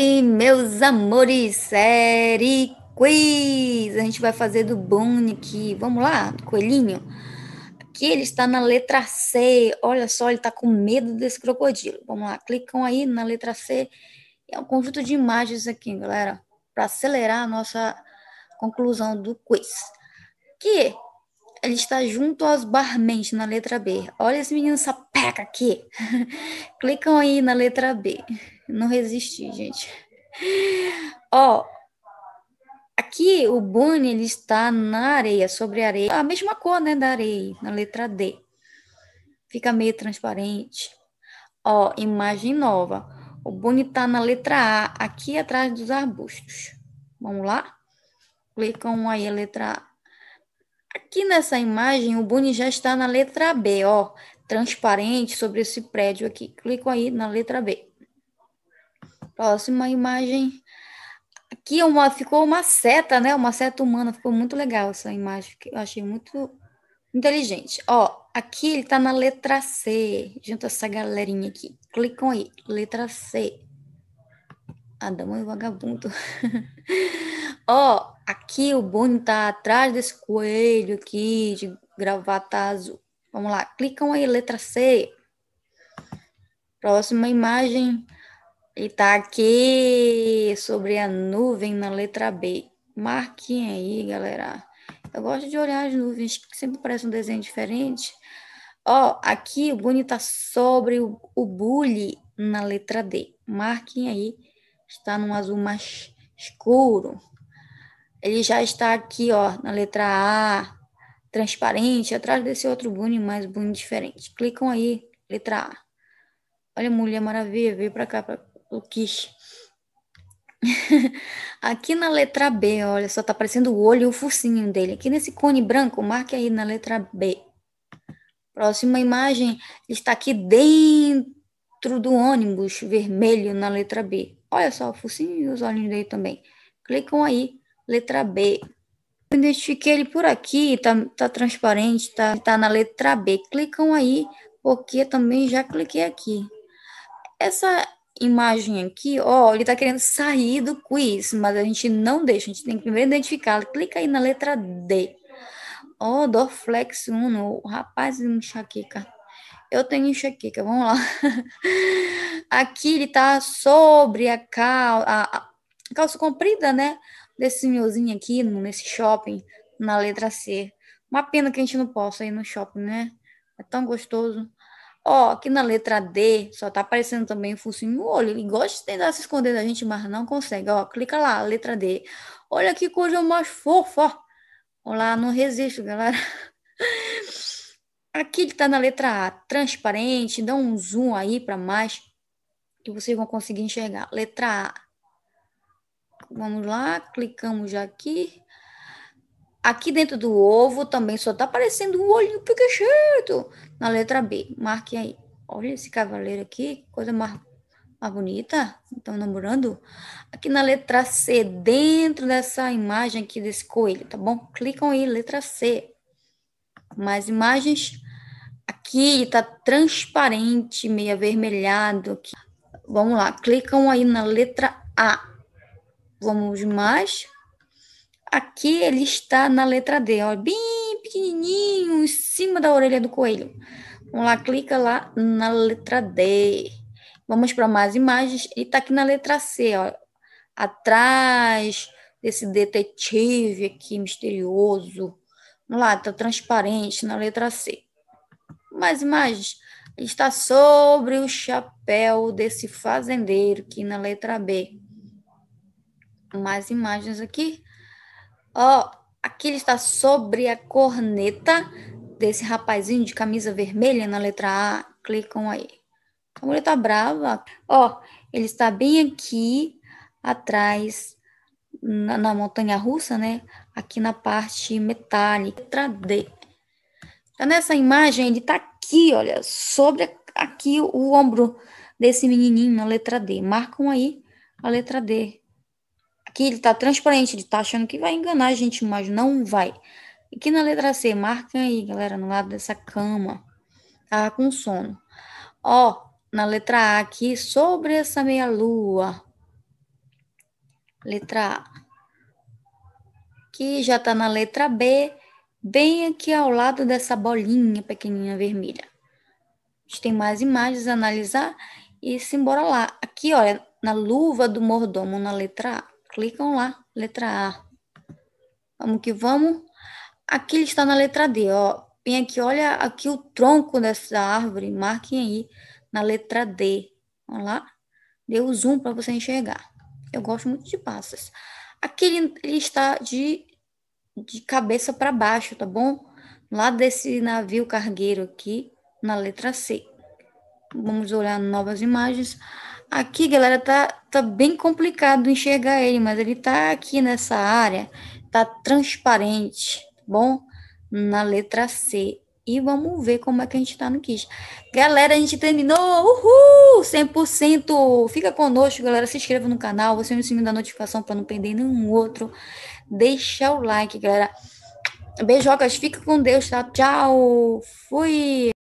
aí, meus amores, série quiz! A gente vai fazer do Boone aqui. Vamos lá, coelhinho? Aqui ele está na letra C. Olha só, ele está com medo desse crocodilo. Vamos lá, clicam aí na letra C. É um conjunto de imagens aqui, galera, para acelerar a nossa conclusão do quiz. Que ele está junto aos barmentes na letra B. Olha esse menino sapato pega aqui. Clicam aí na letra B. Não resisti, gente. Ó, aqui o Bunny ele está na areia, sobre a areia. A mesma cor, né, da areia, na letra D. Fica meio transparente. Ó, imagem nova. O Bunny está na letra A, aqui atrás dos arbustos. Vamos lá? Clicam aí a letra A. Aqui nessa imagem, o Bunny já está na letra B, ó transparente sobre esse prédio aqui. Clico aí na letra B. Próxima imagem. Aqui é uma, ficou uma seta, né? Uma seta humana. Ficou muito legal essa imagem. Eu achei muito inteligente. Ó, aqui ele tá na letra C. Junto essa galerinha aqui. Clicam aí. Letra C. Adão e é vagabundo. Ó, aqui o Boni tá atrás desse coelho aqui de gravata azul. Vamos lá, clicam aí, letra C. Próxima imagem. E tá aqui sobre a nuvem na letra B. Marquem aí, galera. Eu gosto de olhar as nuvens, que sempre parece um desenho diferente. Ó, aqui o Bunny tá sobre o, o bule na letra D. Marquem aí, está num azul mais escuro. Ele já está aqui, ó, na letra A, transparente atrás desse outro Boone mais Boone diferente. Clicam aí, letra A. Olha, Mulher Maravilha, veio para cá, para o Kish. aqui na letra B, olha, só tá aparecendo o olho e o focinho dele. Aqui nesse cone branco, marque aí na letra B. Próxima imagem está aqui dentro do ônibus vermelho na letra B. Olha só o focinho e os olhinhos dele também. Clicam aí, letra B. Eu identifiquei ele por aqui, tá, tá transparente, tá, tá na letra B. Clicam aí, porque também já cliquei aqui. Essa imagem aqui, ó, ele tá querendo sair do quiz, mas a gente não deixa, a gente tem que primeiro identificá-lo. Clica aí na letra D. Ó, oh, Dorflex 1, rapaz, enxaqueca. Eu tenho enxaqueca, vamos lá. Aqui ele tá sobre a cal a, a calça comprida, né? desse senhorzinho aqui, nesse shopping, na letra C. Uma pena que a gente não possa ir no shopping, né? É tão gostoso. Ó, aqui na letra D, só tá aparecendo também o focinho no olho. Ele gosta de tentar se esconder da gente, mas não consegue. Ó, clica lá, letra D. Olha que coisa mais fofa. Olá, não resisto, galera. Aqui ele tá na letra A, transparente. Dá um zoom aí para mais que vocês vão conseguir enxergar. Letra A, Vamos lá, clicamos já aqui. Aqui dentro do ovo também só tá aparecendo um olhinho pequenininho é na letra B. Marque aí. Olha esse cavaleiro aqui, coisa mais, mais bonita. Estão namorando. Aqui na letra C, dentro dessa imagem aqui desse coelho, tá bom? Clicam aí, letra C. Mais imagens. Aqui tá transparente, meio avermelhado. Aqui. Vamos lá, clicam aí na letra A vamos mais. Aqui ele está na letra D, ó, bem pequenininho, em cima da orelha do coelho. Vamos lá, clica lá na letra D. Vamos para mais imagens. Ele está aqui na letra C, ó, atrás desse detetive aqui misterioso. Vamos lá, está transparente na letra C. Mais imagens. Ele está sobre o chapéu desse fazendeiro aqui na letra B mais imagens aqui. Ó, aqui ele está sobre a corneta desse rapazinho de camisa vermelha na letra A. Clicam aí. A mulher tá brava. Ó, ele está bem aqui atrás na, na montanha russa, né? Aqui na parte metálica, letra D. Então, nessa imagem, ele tá aqui, olha, sobre aqui o ombro desse menininho na letra D. Marcam aí a letra D. Aqui ele está transparente, ele está achando que vai enganar a gente, mas não vai. Aqui na letra C, marca aí, galera, no lado dessa cama. Tá com sono. Ó, na letra A aqui, sobre essa meia-lua. Letra A. Que já tá na letra B, bem aqui ao lado dessa bolinha pequenininha vermelha. A gente tem mais imagens a analisar e simbora lá. Aqui, olha, na luva do mordomo, na letra A. Clicam lá, letra A. Vamos que vamos. Aqui ele está na letra D, ó. Vem aqui, olha aqui o tronco dessa árvore. Marquem aí na letra D. Olha lá. Deu zoom para você enxergar. Eu gosto muito de passas. Aqui ele, ele está de, de cabeça para baixo, tá bom? Lá desse navio cargueiro aqui, na letra C. Vamos olhar novas imagens aqui, galera, tá, tá bem complicado enxergar ele, mas ele tá aqui nessa área, tá transparente, tá bom? Na letra C. E vamos ver como é que a gente tá no quiz. Galera, a gente terminou! Uhul! 100%! Fica conosco, galera. Se inscreva no canal, você no é sininho da notificação para não perder nenhum outro. Deixa o like, galera. Beijocas, fica com Deus, tá? Tchau! Fui!